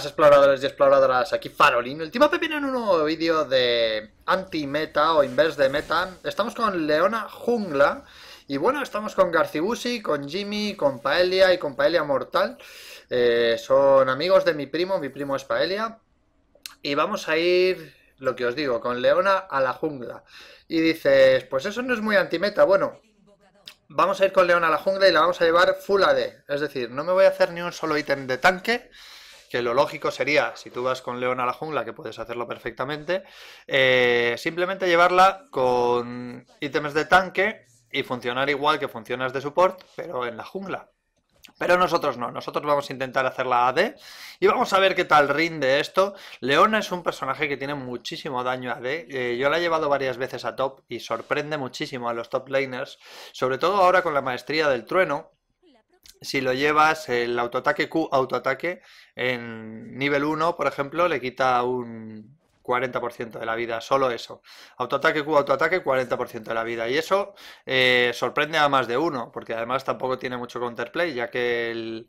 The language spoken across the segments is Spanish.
exploradores y exploradoras, aquí Farolín El tema viene en un nuevo vídeo de anti-meta o inverse de meta. Estamos con Leona Jungla y bueno, estamos con Garcibusi, con Jimmy, con Paelia y con Paelia Mortal. Eh, son amigos de mi primo, mi primo es Paelia. Y vamos a ir, lo que os digo, con Leona a la jungla. Y dices, pues eso no es muy anti-meta. Bueno, vamos a ir con Leona a la jungla y la vamos a llevar full AD. Es decir, no me voy a hacer ni un solo ítem de tanque que lo lógico sería, si tú vas con Leona a la jungla, que puedes hacerlo perfectamente, eh, simplemente llevarla con ítems de tanque y funcionar igual que funcionas de support, pero en la jungla. Pero nosotros no, nosotros vamos a intentar hacerla AD y vamos a ver qué tal rinde esto. Leona es un personaje que tiene muchísimo daño AD, eh, yo la he llevado varias veces a top y sorprende muchísimo a los top laners, sobre todo ahora con la maestría del trueno, si lo llevas el autoataque Q, autoataque, en nivel 1, por ejemplo, le quita un 40% de la vida, solo eso. Autoataque Q, autoataque, 40% de la vida. Y eso eh, sorprende a más de uno, porque además tampoco tiene mucho counterplay, ya que el,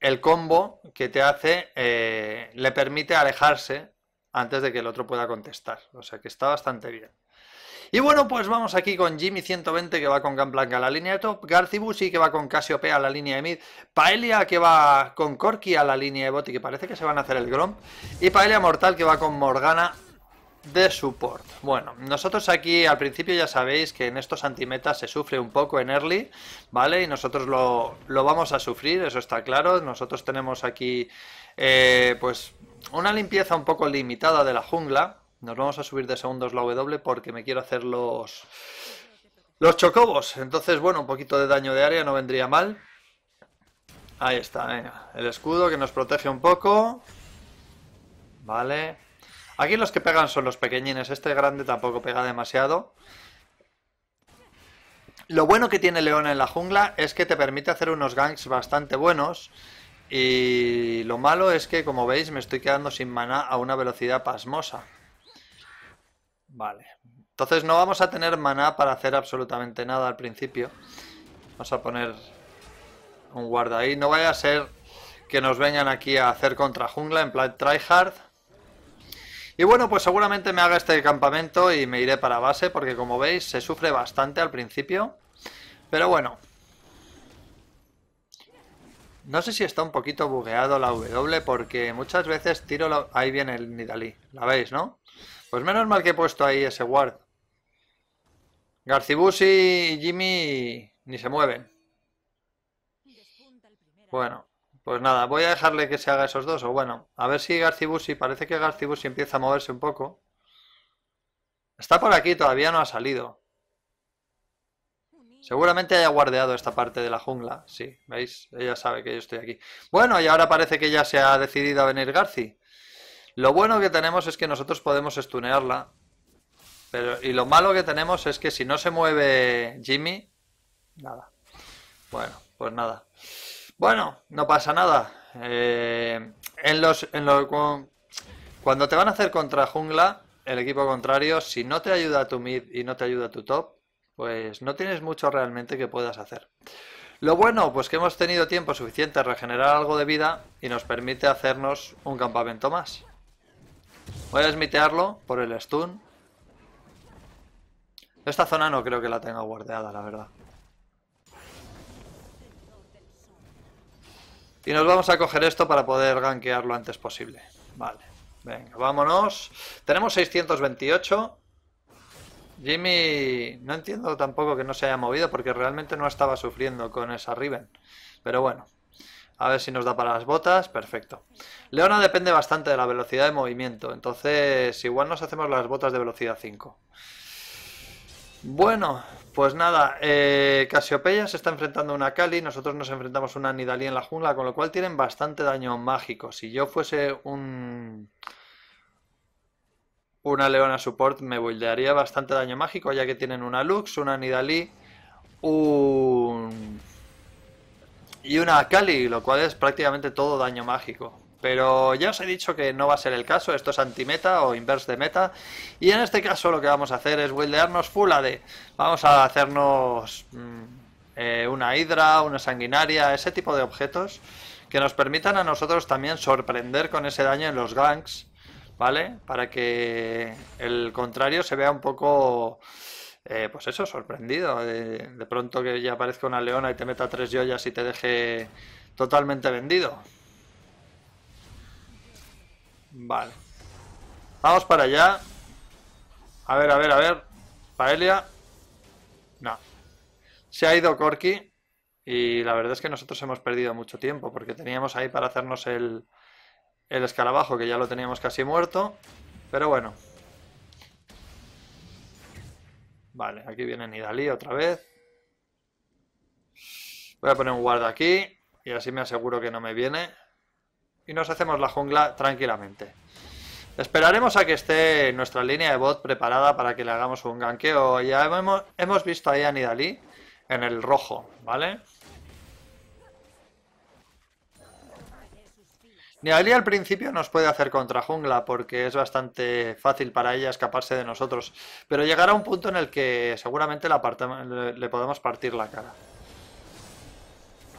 el combo que te hace eh, le permite alejarse antes de que el otro pueda contestar. O sea que está bastante bien. Y bueno, pues vamos aquí con Jimmy 120 que va con Gamblanca a la línea de top, Garcibusi que va con Casiopea a la línea de mid, Paelia que va con Corki a la línea de bot y que parece que se van a hacer el Gromp, y Paelia Mortal que va con Morgana de support. Bueno, nosotros aquí al principio ya sabéis que en estos antimetas se sufre un poco en early, ¿vale? Y nosotros lo, vamos a sufrir, eso está claro. Nosotros tenemos aquí eh, pues una limpieza un poco limitada de la jungla, nos vamos a subir de segundos la W porque me quiero hacer los, los chocobos. Entonces, bueno, un poquito de daño de área no vendría mal. Ahí está, venga. El escudo que nos protege un poco. Vale. Aquí los que pegan son los pequeñines. Este grande tampoco pega demasiado. Lo bueno que tiene Leona en la jungla es que te permite hacer unos ganks bastante buenos. Y lo malo es que, como veis, me estoy quedando sin maná a una velocidad pasmosa. Vale. Entonces no vamos a tener maná para hacer absolutamente nada al principio. Vamos a poner un guarda ahí. No vaya a ser que nos vengan aquí a hacer contra jungla en plan tryhard. Y bueno, pues seguramente me haga este campamento y me iré para base porque como veis se sufre bastante al principio. Pero bueno. No sé si está un poquito bugueado la W porque muchas veces tiro Ahí viene el Nidalí. La veis, ¿no? Pues menos mal que he puesto ahí ese guard. Garcibus y Jimmy ni se mueven. Bueno, pues nada, voy a dejarle que se haga esos dos. O bueno, a ver si Garcibusi, parece que Garcibusi empieza a moverse un poco. Está por aquí, todavía no ha salido. Seguramente haya guardeado esta parte de la jungla. Sí, ¿veis? Ella sabe que yo estoy aquí. Bueno, y ahora parece que ya se ha decidido a venir Garci. Lo bueno que tenemos es que nosotros podemos estunearla. Pero, y lo malo que tenemos es que si no se mueve Jimmy, nada. Bueno, pues nada. Bueno, no pasa nada. Eh, en los, en cuando te van a hacer contra jungla, el equipo contrario, si no te ayuda tu mid y no te ayuda tu top, pues no tienes mucho realmente que puedas hacer. Lo bueno, pues que hemos tenido tiempo suficiente a regenerar algo de vida y nos permite hacernos un campamento más. Voy a smitearlo por el stun. Esta zona no creo que la tenga guardeada, la verdad. Y nos vamos a coger esto para poder gankear lo antes posible. Vale. Venga, vámonos. Tenemos 628. Jimmy, no entiendo tampoco que no se haya movido porque realmente no estaba sufriendo con esa Riven. Pero bueno, a ver si nos da para las botas. Perfecto. Leona depende bastante de la velocidad de movimiento. Entonces, igual nos hacemos las botas de velocidad 5. Bueno, pues nada. Eh, Casiopeya se está enfrentando a una Kali. Nosotros nos enfrentamos a una Nidalí en la jungla. Con lo cual tienen bastante daño mágico. Si yo fuese un... Una Leona Support me buildearía bastante daño mágico. Ya que tienen una Lux, una Nidalí, un y una Kali, lo cual es prácticamente todo daño mágico. Pero ya os he dicho que no va a ser el caso, esto es anti-meta o inverse de meta. Y en este caso lo que vamos a hacer es wildearnos full de Vamos a hacernos mm, eh, una hidra, una sanguinaria, ese tipo de objetos que nos permitan a nosotros también sorprender con ese daño en los ganks, ¿vale? Para que el contrario se vea un poco eh, pues eso, sorprendido. Eh, de, pronto que ya aparezca una leona y te meta tres joyas y te deje totalmente vendido. Vale. Vamos para allá. A ver, a ver, a ver. Paelia. No. Se ha ido Corky. Y la verdad es que nosotros hemos perdido mucho tiempo. Porque teníamos ahí para hacernos el, el escarabajo, que ya lo teníamos casi muerto. Pero bueno, Vale, aquí viene Nidalí otra vez. Voy a poner un guarda aquí y así me aseguro que no me viene. Y nos hacemos la jungla tranquilamente. Esperaremos a que esté nuestra línea de voz preparada para que le hagamos un ganqueo. Ya hemos, visto ahí a Nidalí en el rojo, ¿vale? vale Nidalee al principio nos puede hacer contra jungla porque es bastante fácil para ella escaparse de nosotros, pero llegará un punto en el que seguramente le, podemos partir la cara.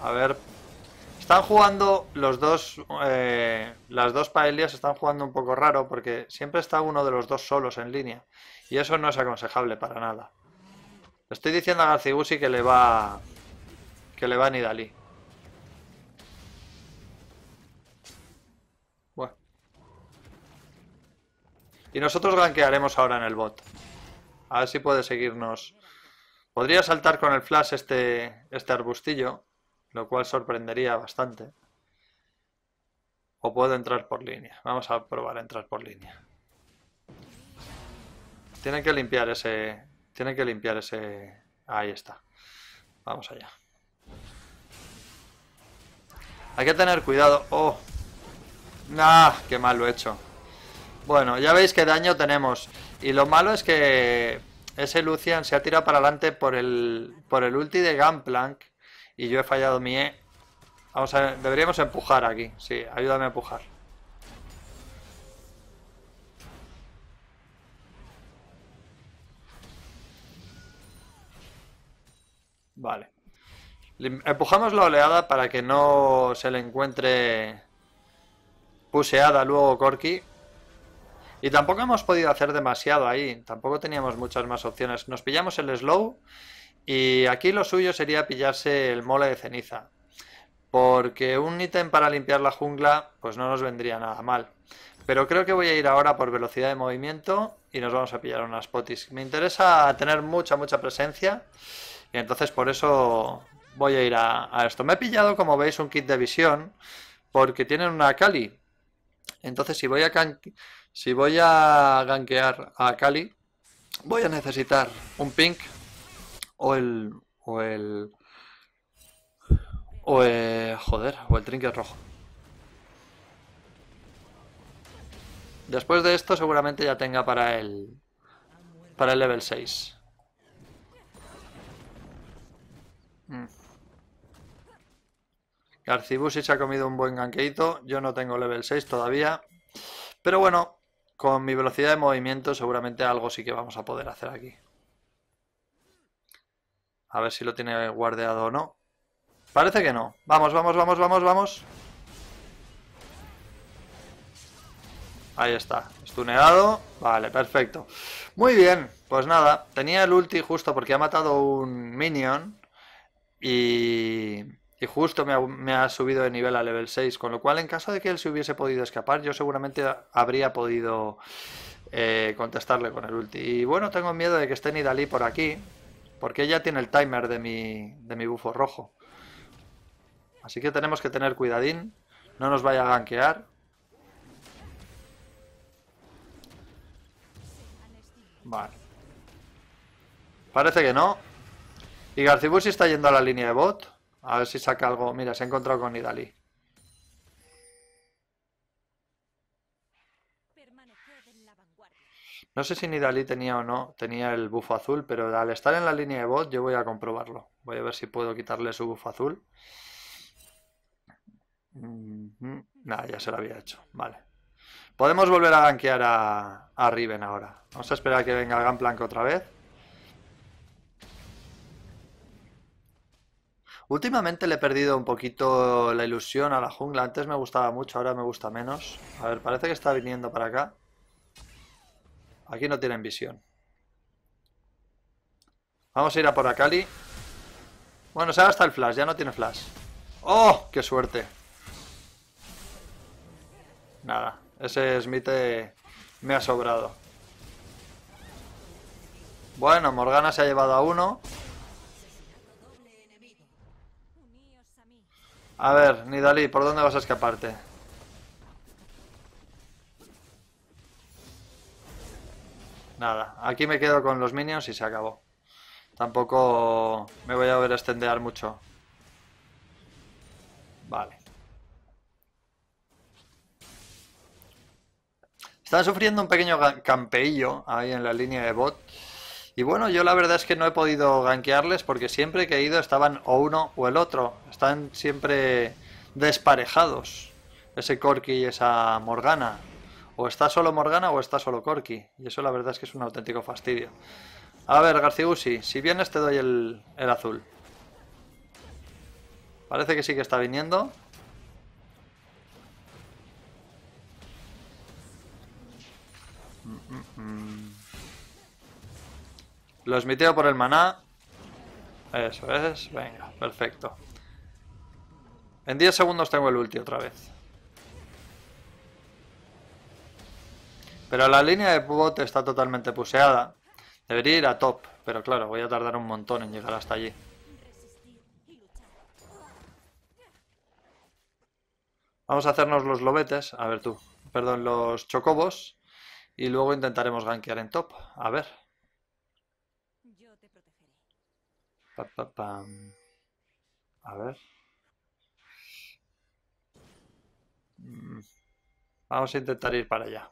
A ver, están jugando los dos, eh, las dos paelias están jugando un poco raro porque siempre está uno de los dos solos en línea y eso no es aconsejable para nada. estoy diciendo a Garcibusi que le va, que le va Bueno. Y nosotros ganquearemos ahora en el bot. A ver si puede seguirnos. Podría saltar con el flash este, este arbustillo, lo cual sorprendería bastante. O puedo entrar por línea. Vamos a probar a entrar por línea. Tiene que limpiar ese... Tiene que limpiar ese... Ahí está. Vamos allá. Hay que tener cuidado. Oh, Ah, qué mal lo he hecho. Bueno, ya veis qué daño tenemos. Y lo malo es que ese Lucian se ha tirado para adelante por el, por el ulti de Gunplank. Y yo he fallado mi E. Vamos a deberíamos empujar aquí. Sí, ayúdame a empujar. Vale. Empujamos la oleada para que no se le encuentre puseada luego Corky. Y tampoco hemos podido hacer demasiado ahí, tampoco teníamos muchas más opciones. Nos pillamos el slow y aquí lo suyo sería pillarse el mole de ceniza. Porque un ítem para limpiar la jungla pues no nos vendría nada mal. Pero creo que voy a ir ahora por velocidad de movimiento y nos vamos a pillar unas potis. Me interesa tener mucha, mucha presencia y entonces por eso voy a ir a, a esto. Me he pillado, como veis, un kit de visión porque tienen una Kali entonces, si voy a, si voy a gankear a Kali, voy a necesitar un pink o el... o el... o el... joder, o el trinket rojo. Después de esto seguramente ya tenga para el... para el level 6. Garcibusi se ha comido un buen ganqueito. Yo no tengo level 6 todavía. Pero bueno, con mi velocidad de movimiento seguramente algo sí que vamos a poder hacer aquí. A ver si lo tiene guardeado o no. Parece que no. Vamos, vamos, vamos, vamos, vamos. Ahí está, estuneado. Vale, perfecto. Muy bien, pues nada, tenía el ulti justo porque ha matado un minion y y justo me ha, subido de nivel a level 6, con lo cual en caso de que él se hubiese podido escapar, yo seguramente habría podido eh, contestarle con el ulti. Y bueno, tengo miedo de que esté Nidali por aquí, porque ella tiene el timer de mi, de mi bufo rojo. Así que tenemos que tener cuidadín, no nos vaya a ganquear. Vale. Parece que no. Y Garcibusi está yendo a la línea de bot. A ver si saca algo. Mira, se ha encontrado con Nidalí. No sé si Nidalí tenía o no, tenía el bufo azul, pero al estar en la línea de bot yo voy a comprobarlo. Voy a ver si puedo quitarle su bufo azul. Nada, ya se lo había hecho. Vale. Podemos volver a gankear a, a Riven ahora. Vamos a esperar a que venga el Gunplank otra vez. Últimamente le he perdido un poquito la ilusión a la jungla. Antes me gustaba mucho, ahora me gusta menos. A ver, parece que está viniendo para acá. Aquí no tienen visión. Vamos a ir a por Akali. Bueno, se ha gastado el flash, ya no tiene flash. ¡Oh! ¡Qué suerte! Nada, ese Smith me ha sobrado. Bueno, Morgana se ha llevado a uno. A ver, Dalí. ¿por dónde vas a escaparte? Nada, aquí me quedo con los minions y se acabó. Tampoco me voy a ver extender mucho. Vale. Están sufriendo un pequeño campeillo ahí en la línea de bot. Y bueno, yo la verdad es que no he podido gankearles porque siempre que he ido estaban o uno o el otro. Están siempre desparejados. Ese Corky y esa Morgana. O está solo Morgana o está solo Corky. Y eso la verdad es que es un auténtico fastidio. A ver, Garcigusi, si vienes te doy el, el azul. Parece que sí que está viniendo. Los miteo por el maná. Eso es. Venga, perfecto. En 10 segundos tengo el ulti otra vez. Pero la línea de bot está totalmente puseada. Debería ir a top, pero claro, voy a tardar un montón en llegar hasta allí. Vamos a hacernos los lobetes, a ver tú, perdón, los chocobos. Y luego intentaremos gankear en top, a ver. A ver. Mm. Vamos a intentar ir para allá.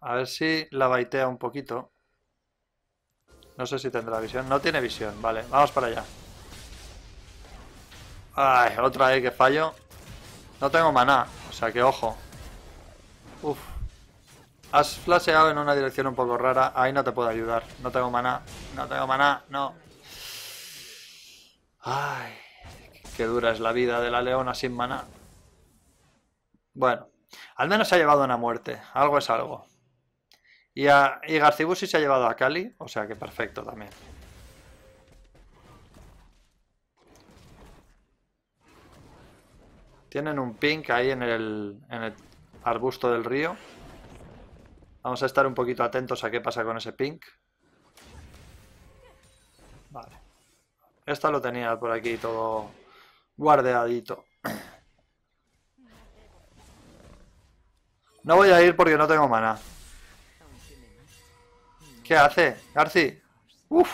A ver si la baitea un poquito. No sé si tendrá visión. No tiene visión. Vale, vamos para allá. Ay, otra vez que fallo. No tengo maná. O sea que ojo. Uf. Has flasheado en una dirección un poco rara. Ahí no te puedo ayudar. No tengo maná. No tengo maná. No. Ay, qué dura es la vida de la leona sin maná. Bueno, al menos se ha llevado una muerte. Algo es algo. Y, a, y Garcibusi se ha llevado a Cali. O sea que perfecto también. Tienen un pink ahí en el, en el arbusto del río. Vamos a estar un poquito atentos a qué pasa con ese pink. Vale. Esta lo tenía por aquí todo guardeadito. No voy a ir porque no tengo mana. ¿Qué hace? Garci. Uf.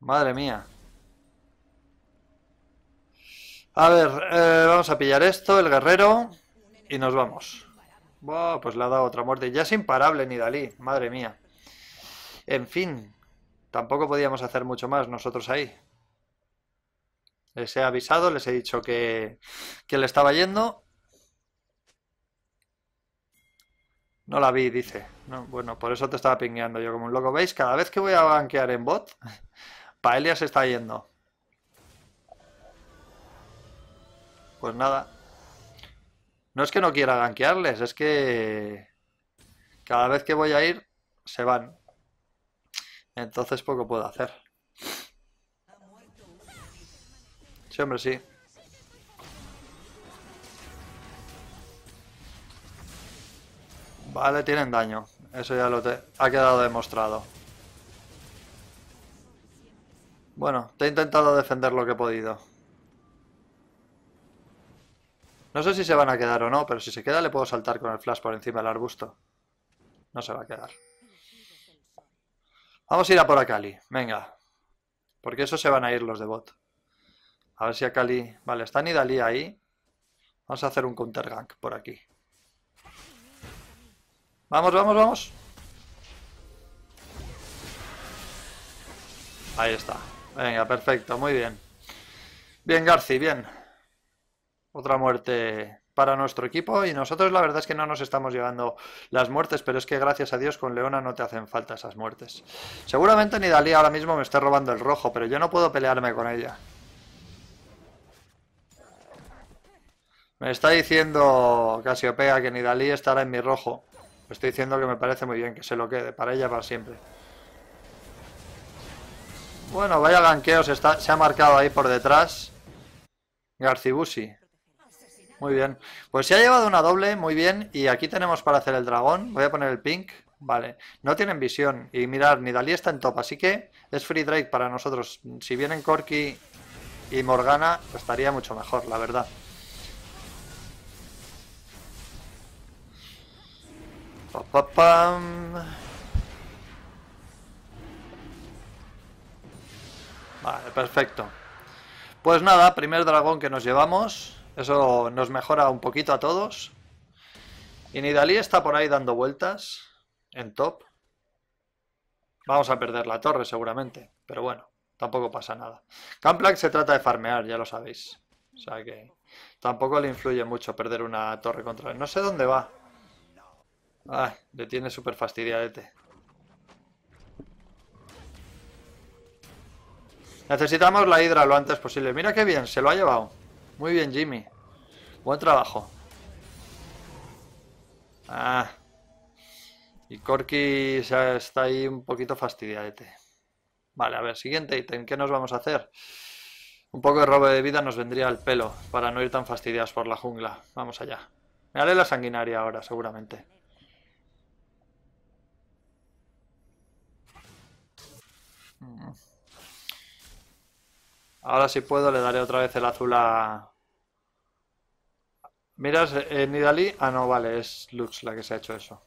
Madre mía. A ver, eh, vamos a pillar esto, el guerrero, y nos vamos. Oh, pues le ha dado otra muerte. Ya es imparable ni Dalí, madre mía. En fin, tampoco podíamos hacer mucho más nosotros ahí. Les he avisado, les he dicho que, que le estaba yendo. No la vi, dice. bueno, por eso te estaba pingueando yo como un loco. ¿Veis? Cada vez que voy a banquear en bot, Paelia se está yendo. Pues nada, no es que no quiera ganquearles, es que cada vez que voy a ir, se van. Entonces poco puedo hacer. Sí, hombre, sí. Vale, tienen daño. Eso ya lo ha quedado demostrado. Bueno, te he intentado defender lo que he podido. No sé si se van a quedar o no, pero si se queda le puedo saltar con el flash por encima del arbusto. No se va a quedar. Vamos a ir a por Akali, venga. Porque eso se van a ir los de bot. A ver si Akali... Vale, está Nidalee ahí. Vamos a hacer un counter gank por aquí. Vamos, vamos, vamos. Ahí está. Venga, perfecto, muy bien. Bien, Garci, bien otra muerte para nuestro equipo y nosotros la verdad es que no nos estamos llevando las muertes, pero es que gracias a Dios con Leona no te hacen falta esas muertes. Seguramente Nidalee ahora mismo me está robando el rojo, pero yo no puedo pelearme con ella. Me está diciendo Casiopea que Nidalee estará en mi rojo. estoy diciendo que me parece muy bien que se lo quede, para ella para siempre. Bueno, vaya ganqueo se ha marcado ahí por detrás. Garcibusi. Muy bien. Pues se ha llevado una doble, muy bien. Y aquí tenemos para hacer el dragón. Voy a poner el pink. Vale. No tienen visión. Y mirar, Dalí está en top, así que es free drake para nosotros. Si vienen Corky y Morgana, estaría mucho mejor, la verdad. Pa, Vale, perfecto. Pues nada, primer dragón que nos llevamos. Eso nos mejora un poquito a todos. Y Nidalí está por ahí dando vueltas en top. Vamos a perder la torre seguramente, pero bueno, tampoco pasa nada. Camplac se trata de farmear, ya lo sabéis. O sea que tampoco le influye mucho perder una torre contra él. No sé dónde va. Ay, le tiene súper fastidiadete. Necesitamos la hidra lo antes posible. Mira qué bien, se lo ha llevado. Muy bien, Jimmy. Buen trabajo. Ah. Y Corky está ahí un poquito fastidiadete. Vale, a ver, siguiente ítem. ¿Qué nos vamos a hacer? Un poco de robo de vida nos vendría al pelo, para no ir tan fastidiados por la jungla. Vamos allá. Me haré la sanguinaria ahora, seguramente. Mm. Ahora si puedo le daré otra vez el azul a... ¿Miras en eh, Ah, no, vale, es Lux la que se ha hecho eso.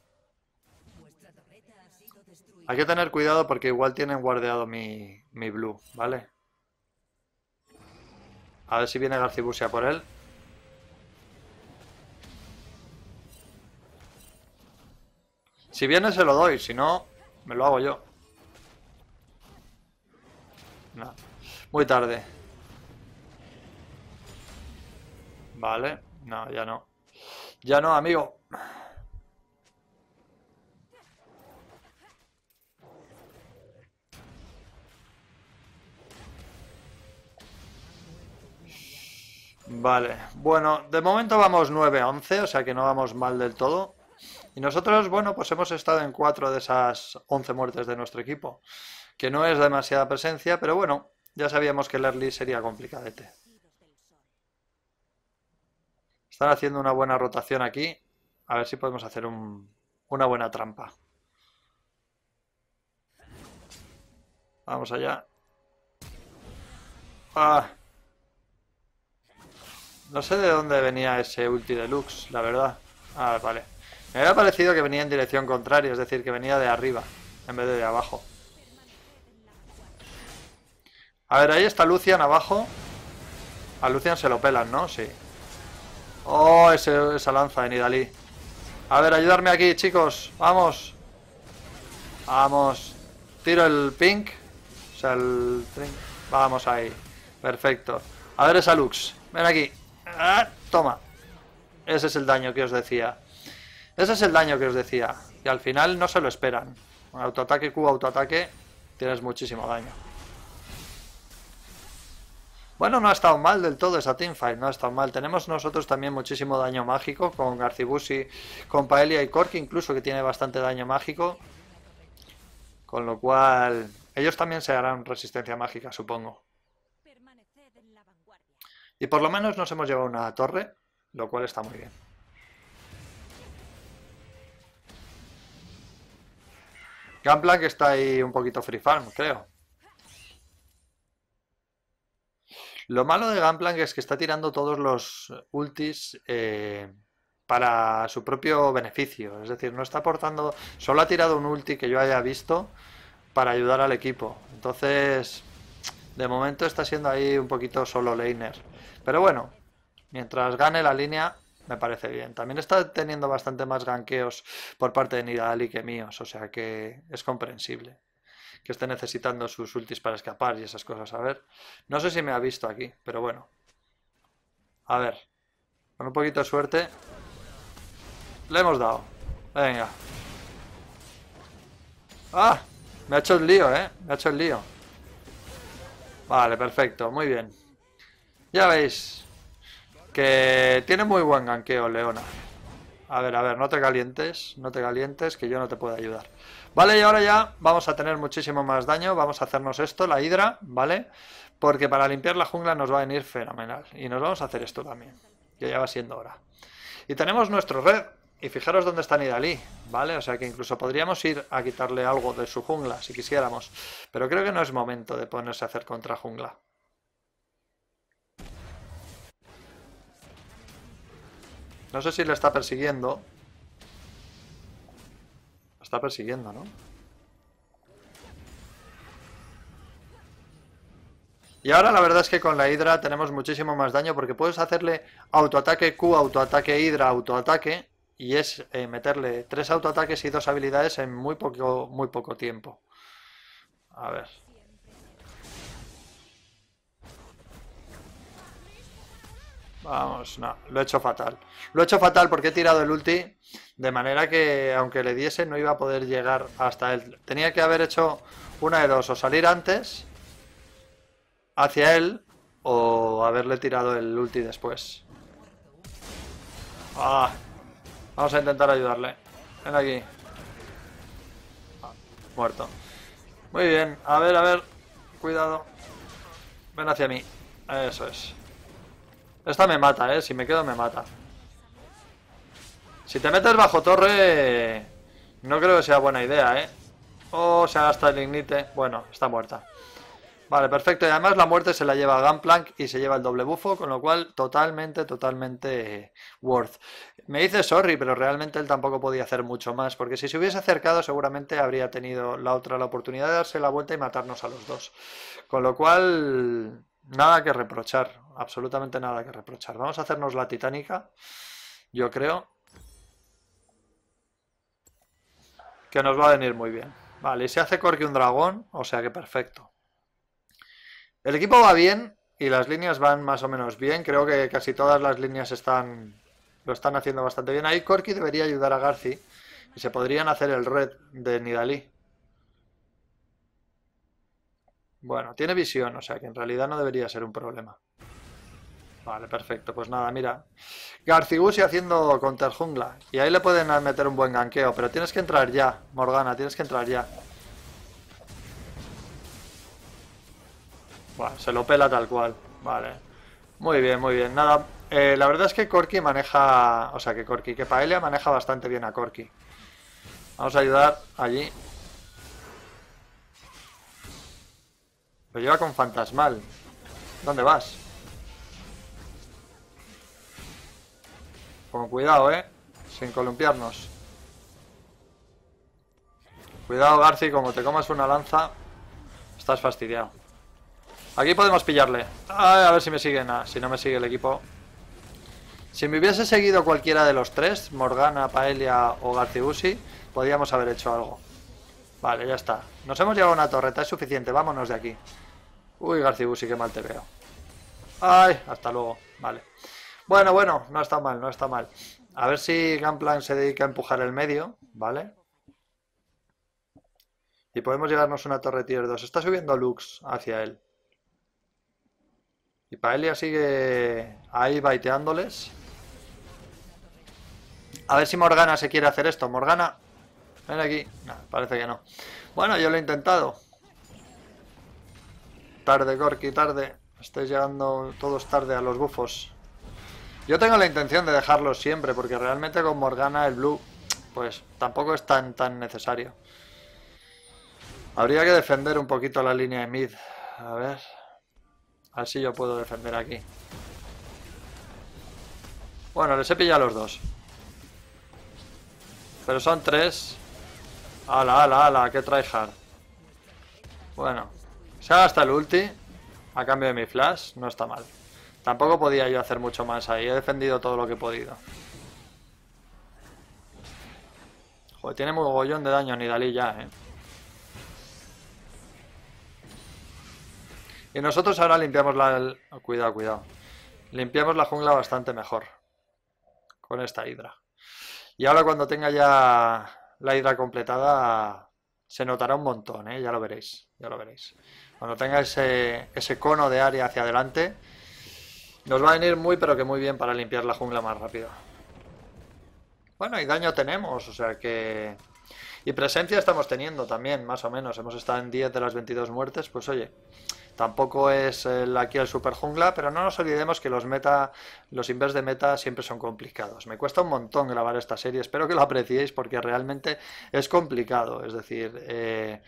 Hay que tener cuidado porque igual tienen guardeado mi, mi blue, ¿vale? A ver si viene Garcibusia por él. Si viene se lo doy, si no, me lo hago yo. Nada. Muy tarde. Vale. No, ya no. Ya no, amigo. Vale, bueno, de momento vamos 9-11, o sea que no vamos mal del todo. Y nosotros, bueno, pues hemos estado en cuatro de esas 11 muertes de nuestro equipo, que no es demasiada presencia, pero bueno, ya sabíamos que el early sería complicadete. Están haciendo una buena rotación aquí. A ver si podemos hacer una buena trampa. Vamos allá. Ah. No sé de dónde venía ese ulti deluxe, la verdad. Ah, vale. Me había parecido que venía en dirección contraria, es decir, que venía de arriba en vez de de abajo. A ver, ahí está Lucian abajo. A Lucian se lo pelan, ¿no? Sí. Oh, esa lanza de Nidalí. A ver, ayudarme aquí, chicos. Vamos. Vamos. Tiro el pink. O sea, el... Vamos ahí. Perfecto. A ver esa Lux. Ven aquí. Ah, toma. Ese es el daño que os decía. Ese es el daño que os decía. Y al final no se lo esperan. autoataque, Q, autoataque. Tienes muchísimo daño. Bueno, no ha estado mal del todo esa teamfight, no ha estado mal. Tenemos nosotros también muchísimo daño mágico con Garcibusi, con Paelia y Corki, incluso que tiene bastante daño mágico. Con lo cual, ellos también se harán resistencia mágica, supongo. Y por lo menos nos hemos llevado una torre, lo cual está muy bien. Gunplank está ahí un poquito free farm, creo. Lo malo de Gunplank es que está tirando todos los ultis eh, para su propio beneficio. Es decir, no está aportando. Solo ha tirado un ulti que yo haya visto para ayudar al equipo. Entonces, de momento está siendo ahí un poquito solo laner. Pero bueno, mientras gane la línea, me parece bien. También está teniendo bastante más ganqueos por parte de Nidali que míos, o sea que es comprensible que esté necesitando sus ultis para escapar y esas cosas. A ver, no sé si me ha visto aquí, pero bueno. A ver, con un poquito de suerte. Le hemos dado. Venga. ¡Ah! Me ha hecho el lío, ¿eh? Me ha hecho el lío. Vale, perfecto. Muy bien. Ya veis. Que tiene muy buen ganqueo, Leona. A ver, a ver, no te calientes. No te calientes, que yo no te puedo ayudar. Vale, y ahora ya vamos a tener muchísimo más daño, vamos a hacernos esto, la hidra, ¿vale? Porque para limpiar la jungla nos va a venir fenomenal. Y nos vamos a hacer esto también, que ya va siendo hora. Y tenemos nuestro red, y fijaros dónde está Nidalí, ¿vale? O sea que incluso podríamos ir a quitarle algo de su jungla, si quisiéramos. Pero creo que no es momento de ponerse a hacer contra jungla. No sé si le está persiguiendo, está persiguiendo, ¿no? Y ahora la verdad es que con la Hidra tenemos muchísimo más daño porque puedes hacerle autoataque Q, autoataque Hidra, autoataque y es eh, meterle tres autoataques y dos habilidades en muy poco, muy poco tiempo. A ver. Vamos, no, lo he hecho fatal. Lo he hecho fatal porque he tirado el ulti de manera que aunque le diese no iba a poder llegar hasta él. Tenía que haber hecho una de dos, o salir antes hacia él o haberle tirado el ulti después. Ah, vamos a intentar ayudarle. Ven aquí. Ah, muerto. Muy bien, a ver, a ver. Cuidado. Ven hacia mí. Eso es. Esta me mata, eh. Si me quedo, me mata. Si te metes bajo torre... No creo que sea buena idea, eh. O se hasta el ignite. Bueno, está muerta. Vale, perfecto. Y además la muerte se la lleva a Gunplank y se lleva el doble bufo, con lo cual totalmente, totalmente worth. Me dice sorry, pero realmente él tampoco podía hacer mucho más, porque si se hubiese acercado seguramente habría tenido la otra la oportunidad de darse la vuelta y matarnos a los dos. Con lo cual, nada que reprochar absolutamente nada que reprochar. Vamos a hacernos la titánica, yo creo. Que nos va a venir muy bien. Vale, y se hace Corky un dragón, o sea que perfecto. El equipo va bien y las líneas van más o menos bien. Creo que casi todas las líneas están lo están haciendo bastante bien. Ahí Corky debería ayudar a Garci y se podrían hacer el red de Nidalí. Bueno, tiene visión, o sea que en realidad no debería ser un problema. Vale, perfecto. Pues nada, mira. y haciendo counter jungla. Y ahí le pueden meter un buen ganqueo. Pero tienes que entrar ya, Morgana. Tienes que entrar ya. Bueno, se lo pela tal cual. Vale. Muy bien, muy bien. Nada, eh, la verdad es que corky maneja... O sea, que corky que Paelia maneja bastante bien a corky Vamos a ayudar allí. Lo lleva con Fantasmal. ¿Dónde vas? Con cuidado, ¿eh? Sin columpiarnos. Cuidado, Garci, como te comas una lanza, estás fastidiado. Aquí podemos pillarle. a ver si me sigue nada. si no me sigue el equipo. Si me hubiese seguido cualquiera de los tres, Morgana, Paelia o Garciusi, podríamos haber hecho algo. Vale, ya está. Nos hemos llevado una torreta, es suficiente, vámonos de aquí. Uy, Garcibusi, qué mal te veo. Ay, hasta luego. Vale. Bueno, bueno, no está mal, no está mal. A ver si Gunplan se dedica a empujar el medio, ¿vale? Y podemos llevarnos una torre tier 2. Está subiendo Lux hacia él. Y Paelia sigue ahí baiteándoles. A ver si Morgana se quiere hacer esto. Morgana, ven aquí. parece que no. Bueno, yo lo he intentado. Tarde, Gorky, tarde. Estéis llegando todos tarde a los bufos. Yo tengo la intención de dejarlo siempre, porque realmente con Morgana el blue, pues tampoco es tan, tan necesario. Habría que defender un poquito la línea de mid. A ver. Así yo puedo defender aquí. Bueno, les he pillado a los dos. Pero son tres. Ala, ala, ala, que tryhard. Bueno. Se ha gastado el ulti. A cambio de mi flash. No está mal. Tampoco podía yo hacer mucho más ahí. He defendido todo lo que he podido. Joder, tiene muy mogollón de daño Nidalí ya, ¿eh? Y nosotros ahora limpiamos la... Oh, cuidado, cuidado. Limpiamos la jungla bastante mejor. Con esta hidra. Y ahora cuando tenga ya la hidra completada... Se notará un montón, ¿eh? Ya lo veréis. Ya lo veréis. Cuando tenga ese, ese cono de área hacia adelante nos va a venir muy pero que muy bien para limpiar la jungla más rápido. Bueno, y daño tenemos, o sea que... Y presencia estamos teniendo también, más o menos. Hemos estado en 10 de las 22 muertes, pues oye... Tampoco es la aquí el super jungla, pero no nos olvidemos que los meta, los invers de meta siempre son complicados. Me cuesta un montón grabar esta serie, espero que lo apreciéis porque realmente es complicado. Es decir, eh,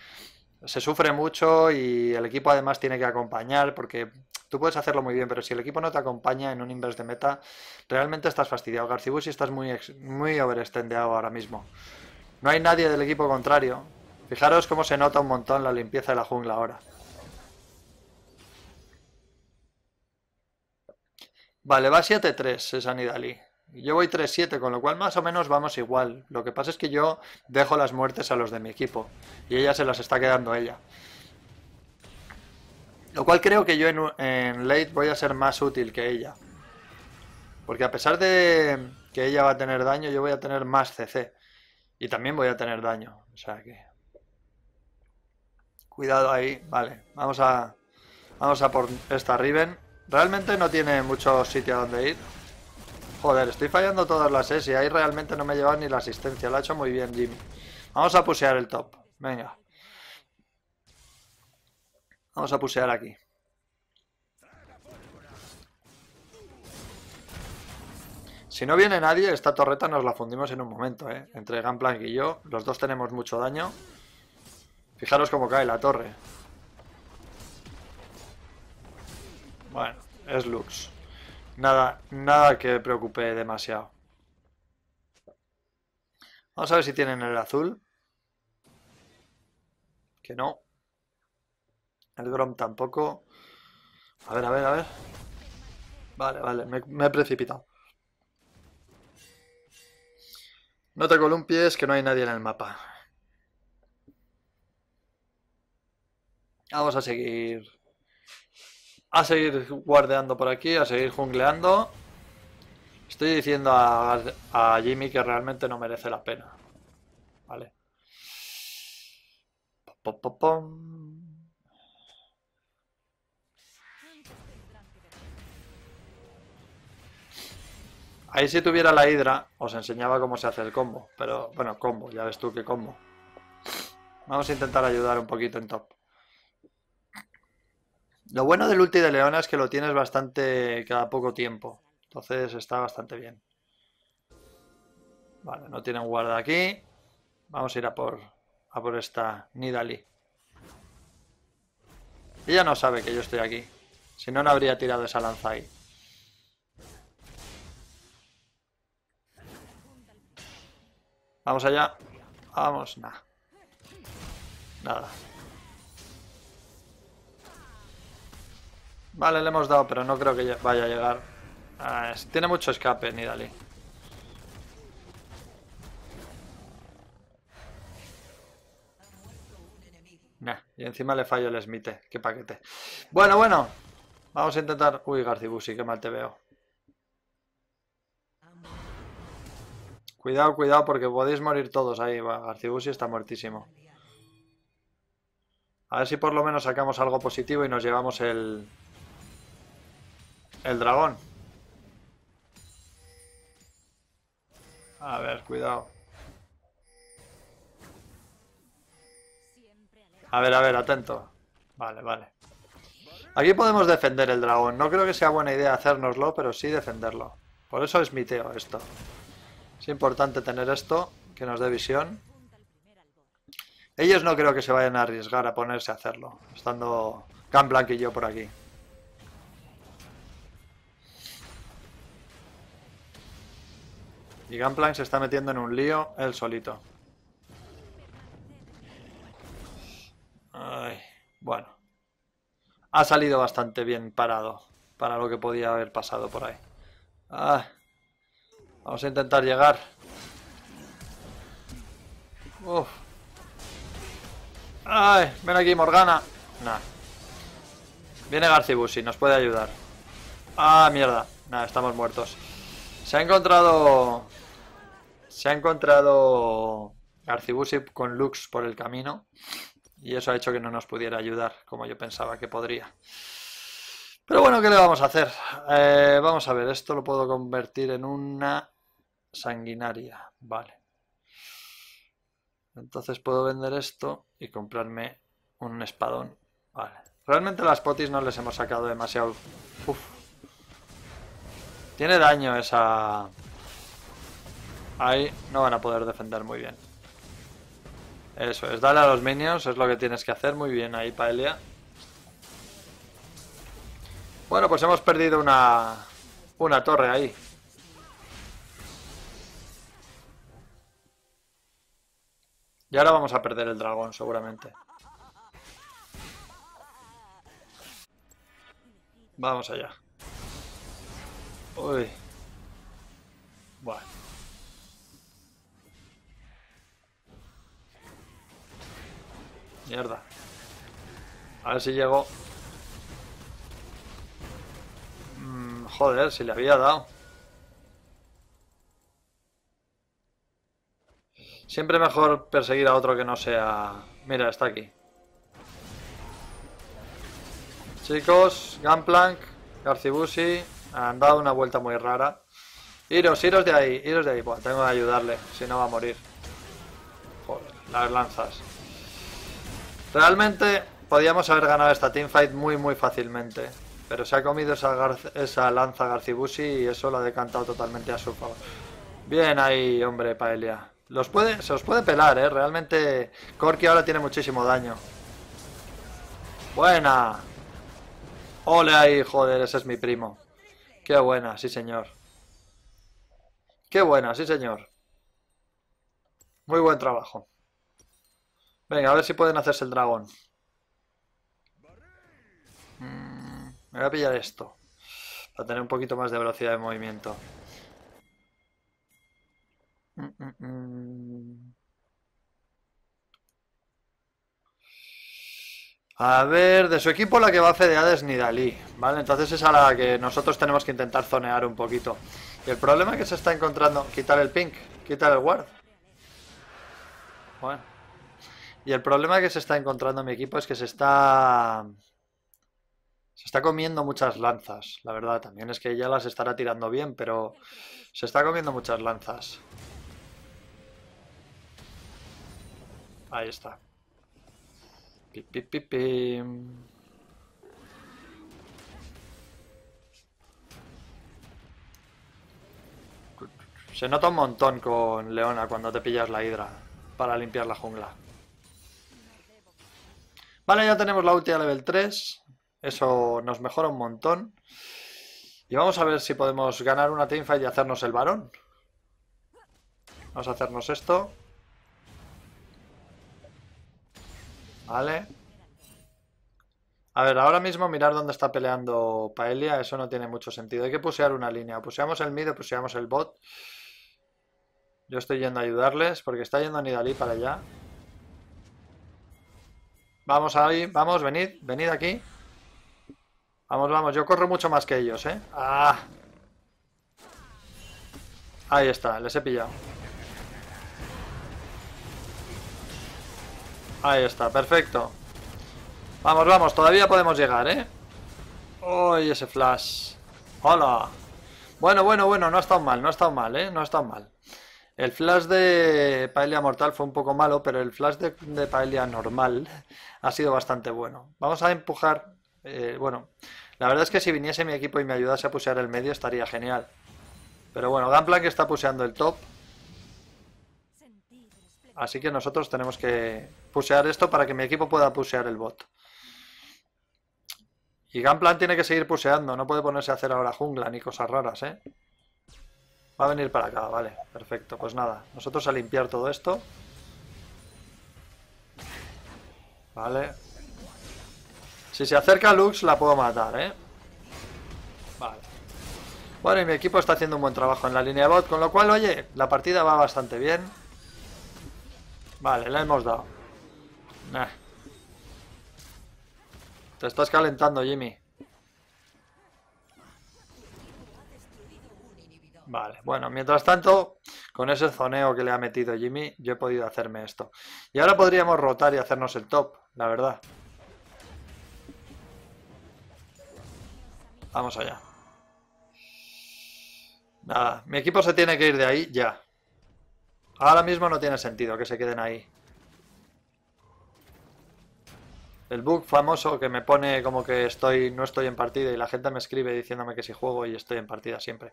se sufre mucho y el equipo además tiene que acompañar porque Tú puedes hacerlo muy bien, pero si el equipo no te acompaña en un inverse de meta, realmente estás fastidiado. Garcibus y estás muy, muy overextendeado ahora mismo. No hay nadie del equipo contrario. Fijaros cómo se nota un montón la limpieza de la jungla ahora. Vale, va 7-3 es Anidali. Yo voy 3-7, con lo cual más o menos vamos igual. Lo que pasa es que yo dejo las muertes a los de mi equipo. Y ella se las está quedando ella. Lo cual creo que yo en, late voy a ser más útil que ella. Porque a pesar de que ella va a tener daño, yo voy a tener más CC. Y también voy a tener daño. O sea que... Cuidado ahí. Vale, vamos a... Vamos a por esta Riven. Realmente no tiene mucho sitio a donde ir. Joder, estoy fallando todas las S y ahí realmente no me lleva ni la asistencia. La ha hecho muy bien Jimmy. Vamos a pusear el top. Venga. Vamos a pusear aquí. Si no viene nadie, esta torreta nos la fundimos en un momento, ¿eh? Entre Gunplank y yo, los dos tenemos mucho daño. Fijaros cómo cae la torre. Bueno, es Lux. Nada, nada que preocupe demasiado. Vamos a ver si tienen el azul. Que no. El Grom tampoco. A ver, a ver, a ver. Vale, vale, me, he precipitado. No te columpies, que no hay nadie en el mapa. Vamos a seguir. A seguir guardeando por aquí, a seguir jungleando. Estoy diciendo a, Jimmy que realmente no merece la pena. Vale. Ahí si tuviera la hidra, os enseñaba cómo se hace el combo. Pero bueno, combo, ya ves tú qué combo. Vamos a intentar ayudar un poquito en top. Lo bueno del ulti de Leona es que lo tienes bastante cada poco tiempo. Entonces está bastante bien. Vale, no tienen guarda aquí. Vamos a ir a por, a por esta Nidali. Ella no sabe que yo estoy aquí. Si no, no habría tirado esa lanza ahí. Vamos allá. Vamos, nada. Nada. Vale, le hemos dado, pero no creo que vaya a llegar. tiene mucho escape, Nidali. Nah, y encima le fallo el Smite. Qué paquete. Bueno, bueno. Vamos a intentar... Uy, Garcibusi, qué mal te veo. Cuidado, cuidado, porque podéis morir todos ahí. Arcibusi está muertísimo. A ver si por lo menos sacamos algo positivo y nos llevamos el... El dragón. A ver, cuidado. A ver, a ver, atento. Vale, vale. Aquí podemos defender el dragón. No creo que sea buena idea hacérnoslo, pero sí defenderlo. Por eso es miteo esto. Es importante tener esto, que nos dé visión. Ellos no creo que se vayan a arriesgar a ponerse a hacerlo, estando Gunplank y yo por aquí. Y Gunplank se está metiendo en un lío él solito. Ay, bueno. Ha salido bastante bien parado para lo que podía haber pasado por ahí. Ah. Vamos a intentar llegar. Ay, ven aquí, Morgana. Nah. Viene Garcibusi, nos puede ayudar. Ah, mierda. Nah, estamos muertos. Se ha encontrado... Se ha encontrado Garcibusi con Lux por el camino. Y eso ha hecho que no nos pudiera ayudar, como yo pensaba que podría. Pero bueno, ¿qué le vamos a hacer? Eh, vamos a ver, esto lo puedo convertir en una sanguinaria. Vale. Entonces puedo vender esto y comprarme un espadón. Vale. Realmente las potis no les hemos sacado demasiado... Uf. Tiene daño esa... Ahí no van a poder defender muy bien. Eso es, dale a los minions, es lo que tienes que hacer. Muy bien ahí, Paelia. Bueno, pues hemos perdido una, una torre ahí. Y ahora vamos a perder el dragón, seguramente. Vamos allá. Uy. Bueno. Mierda. A ver si llego. Mm, joder, si le había dado. Siempre mejor perseguir a otro que no sea... Mira, está aquí. Chicos, Gunplank, Garcibusi, han dado una vuelta muy rara. Iros, iros de ahí, iros de ahí. tengo que ayudarle, si no va a morir. Joder, las lanzas. Realmente podíamos haber ganado esta teamfight muy, muy fácilmente. Pero se ha comido esa, esa lanza Garcibusi y eso lo ha decantado totalmente a su favor. Bien ahí, hombre, Paelia se los puede pelar, ¿eh? Realmente Corky ahora tiene muchísimo daño. ¡Buena! ¡Ole ahí! Joder, ese es mi primo. ¡Qué buena! Sí, señor. ¡Qué buena! Sí, señor. Muy buen trabajo. Venga, a ver si pueden hacerse el dragón. Mm, me voy a pillar esto. Para tener un poquito más de velocidad de movimiento. A ver, de su equipo la que va a es Nidalí, ¿vale? Entonces es a la que nosotros tenemos que intentar zonear un poquito. Y el problema que se está encontrando... Quitar el pink, quitar el ward Bueno. Y el problema que se está encontrando mi equipo es que se está... Se está comiendo muchas lanzas, la verdad. También es que ya las estará tirando bien, pero se está comiendo muchas lanzas. Ahí está. Pip Se nota un montón con Leona cuando te pillas la hidra para limpiar la jungla. Vale, ya tenemos la ulti a level 3. Eso nos mejora un montón. Y vamos a ver si podemos ganar una teamfight y hacernos el varón. Vamos a hacernos esto. Vale. A ver, ahora mismo mirar dónde está peleando Paelia, eso no tiene mucho sentido. Hay que pusear una línea. Puseamos el mid puseamos el bot. Yo estoy yendo a ayudarles porque está yendo Nidalí para allá. Vamos ahí, vamos, venid, venid aquí. Vamos, vamos, yo corro mucho más que ellos, ¿eh? Ah. Ahí está, les he pillado. Ahí está, perfecto. Vamos, vamos, todavía podemos llegar, ¿eh? ¡Uy, ese flash! ¡Hola! Bueno, bueno, bueno, no ha estado mal, no ha estado mal, ¿eh? No ha estado mal. El flash de Paelia Mortal fue un poco malo, pero el flash de, Paella normal ha sido bastante bueno. Vamos a empujar... Eh, bueno, la verdad es que si viniese mi equipo y me ayudase a pusear el medio estaría genial. Pero bueno, Gunplank está puseando el top. Así que nosotros tenemos que pusear esto para que mi equipo pueda pusear el bot. Y Gunplan tiene que seguir puseando, no puede ponerse a hacer ahora jungla ni cosas raras, ¿eh? Va a venir para acá, vale, perfecto. Pues nada, nosotros a limpiar todo esto. Vale. Si se acerca Lux la puedo matar, ¿eh? Vale. Bueno, y mi equipo está haciendo un buen trabajo en la línea de bot, con lo cual, oye, la partida va bastante bien. Vale, la hemos dado. Te estás calentando, Jimmy. Vale, bueno, mientras tanto, con ese zoneo que le ha metido Jimmy, yo he podido hacerme esto. Y ahora podríamos rotar y hacernos el top, la verdad. Vamos allá. Nada, mi equipo se tiene que ir de ahí ya. Ahora mismo no tiene sentido que se queden ahí. El bug famoso que me pone como que estoy no estoy en partida y la gente me escribe diciéndome que si juego y estoy en partida siempre.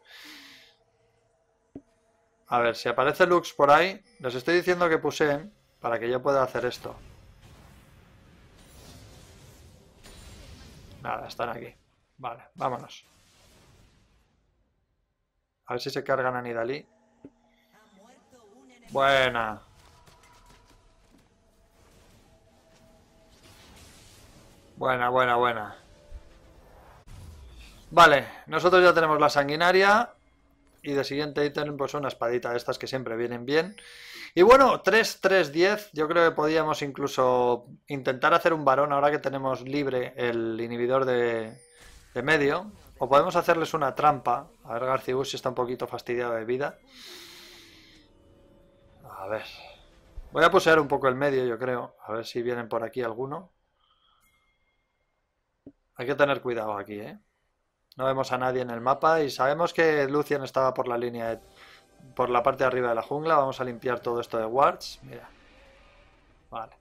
A ver, si aparece Lux por ahí, les estoy diciendo que puse para que yo pueda hacer esto. Nada, están aquí. Vale, vámonos. A ver si se cargan a Nidalí. Buena. Buena, buena, buena. Vale, nosotros ya tenemos la sanguinaria. Y de siguiente ítem, pues una espadita, de estas que siempre vienen bien. Y bueno, 3-3-10, yo creo que podíamos incluso intentar hacer un varón ahora que tenemos libre el inhibidor de, de medio. O podemos hacerles una trampa. A ver, Garcibus si está un poquito fastidiado de vida. Voy a pusear un poco el medio, yo creo. A ver si vienen por aquí alguno. Hay que tener cuidado aquí, ¿eh? No vemos a nadie en el mapa y sabemos que Lucian estaba por la línea, por la parte de arriba de la jungla. Vamos a limpiar todo esto de wards. Mira. Vale.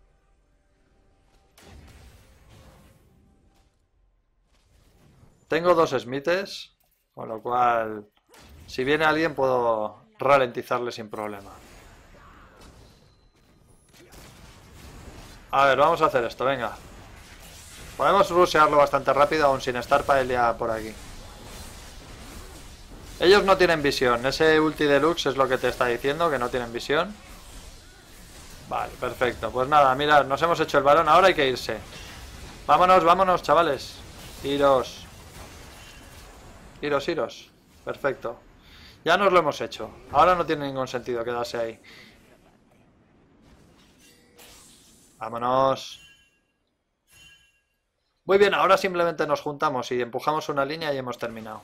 Tengo dos smites, con lo cual, si viene alguien puedo ralentizarle sin problema. A ver, vamos a hacer esto, venga. Podemos rusearlo bastante rápido aún sin estar paella por aquí. Ellos no tienen visión. Ese ulti deluxe es lo que te está diciendo, que no tienen visión. Vale, perfecto. Pues nada, mirad, nos hemos hecho el balón. Ahora hay que irse. Vámonos, vámonos, chavales. Iros. Iros, iros. Perfecto. Ya nos lo hemos hecho. Ahora no tiene ningún sentido quedarse ahí. Vámonos. Muy bien, ahora simplemente nos juntamos y empujamos una línea y hemos terminado.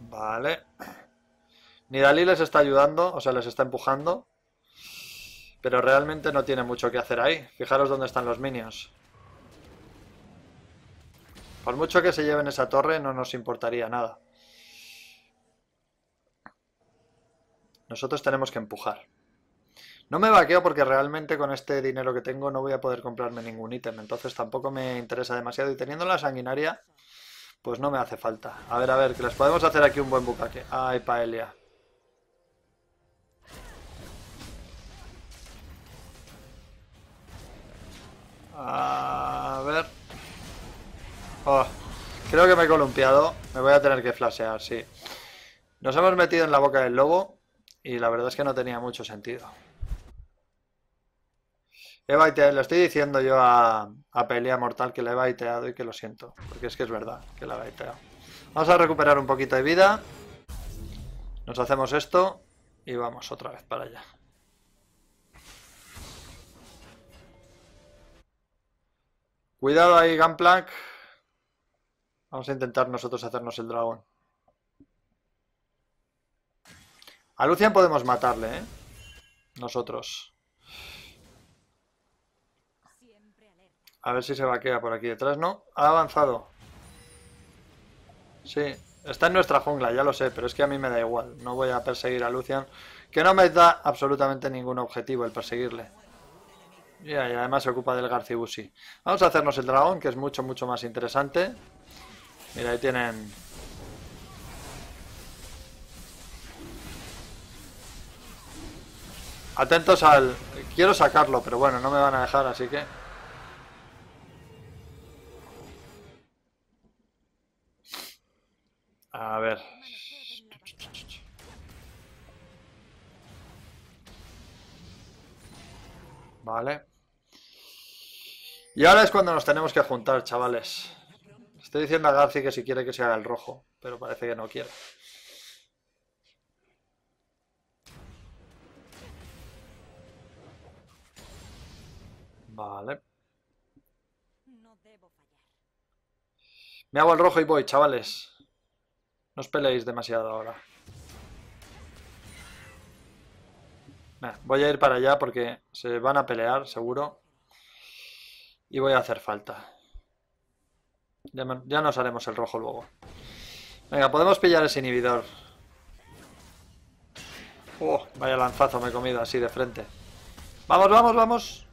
Vale. Nidalí les está ayudando, o sea, les está empujando. Pero realmente no tiene mucho que hacer ahí. Fijaros dónde están los minions. Por mucho que se lleven esa torre, no nos importaría nada. Nosotros tenemos que empujar. No me vaqueo porque realmente con este dinero que tengo no voy a poder comprarme ningún ítem, entonces tampoco me interesa demasiado. Y teniendo la sanguinaria, pues no me hace falta. A ver, a ver, que les podemos hacer aquí un buen bucaque. Ay, paelia. A ver. Oh, creo que me he columpiado. Me voy a tener que flashear, sí. Nos hemos metido en la boca del lobo y la verdad es que no tenía mucho sentido. He le estoy diciendo yo a, a Pelea Mortal que le he baiteado y que lo siento, porque es que es verdad que la he baiteado. Vamos a recuperar un poquito de vida. Nos hacemos esto y vamos otra vez para allá. Cuidado ahí, Gunplank. Vamos a intentar nosotros hacernos el dragón. A Lucian podemos matarle, ¿eh? Nosotros. A ver si se vaquea por aquí detrás, ¿no? Ha avanzado. Sí, está en nuestra jungla, ya lo sé, pero es que a mí me da igual. No voy a perseguir a Lucian, que no me da absolutamente ningún objetivo el perseguirle. y además se ocupa del Garcibusi. Vamos a hacernos el dragón, que es mucho, mucho más interesante. Mira, ahí tienen Atentos al... Quiero sacarlo, pero bueno, no me van a dejar, así que... A ver... Vale. Y ahora es cuando nos tenemos que juntar, chavales. Estoy diciendo a Garci que si quiere que se haga el rojo, pero parece que no quiere. Vale. Me hago el rojo y voy, chavales. No os peleéis demasiado ahora. voy a ir para allá porque se van a pelear, seguro. Y voy a hacer falta. Ya, nos haremos el rojo luego. Venga, podemos pillar ese inhibidor. Oh, vaya lanzazo me he comido así de frente. Vamos, vamos, vamos.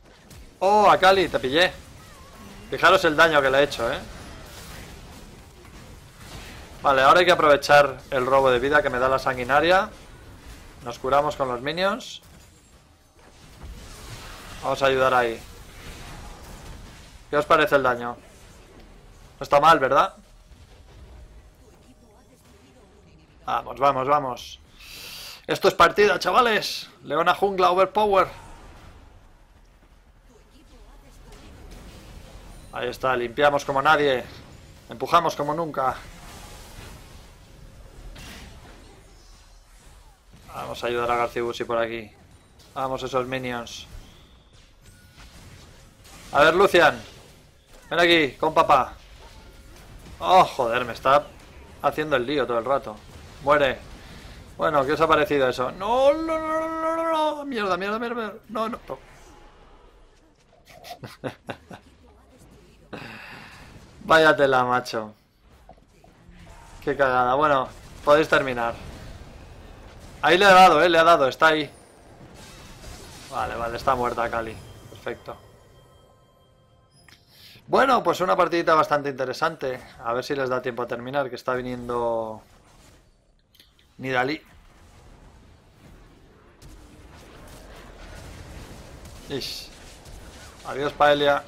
¡Oh, Akali! Te pillé. Fijaros el daño que le he hecho, ¿eh? Vale, ahora hay que aprovechar el robo de vida que me da la sanguinaria. Nos curamos con los minions. Vamos a ayudar ahí. ¿Qué os parece el daño? No está mal, ¿verdad? Vamos, vamos, vamos. Esto es partida, chavales. Leona jungla overpower. Ahí está, limpiamos como nadie. Empujamos como nunca. Vamos a ayudar a Garcibusi por aquí. Vamos esos minions. A ver, Lucian. Ven aquí, con papá. Oh, joder, me está haciendo el lío todo el rato. Muere. Bueno, ¿qué os ha parecido eso? No, no, no, no, no, no. Mierda, mierda, mierda. mierda. No, no. Váyatela, macho. Qué cagada. Bueno, podéis terminar. Ahí le ha dado, eh, le ha dado, está ahí. Vale, vale, está muerta Cali. Perfecto. Bueno, pues una partidita bastante interesante. A ver si les da tiempo a terminar, que está viniendo Nidalí. Ish. Adiós, Paelia.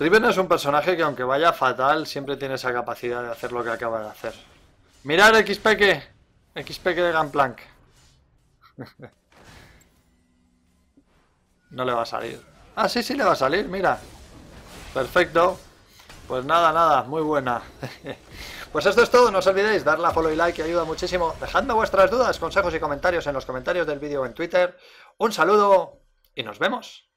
Riven es un personaje que aunque vaya fatal, siempre tiene esa capacidad de hacer lo que acaba de hacer. ¡Mirar XPK! XPK de Gunplank. no le va a salir. Ah, sí, sí le va a salir, mira. Perfecto. Pues nada, nada, muy buena. Pues esto es todo, no os olvidéis, darle a follow y like que ayuda muchísimo. Dejando vuestras dudas, consejos y comentarios en los comentarios del vídeo en Twitter. Un saludo y nos vemos.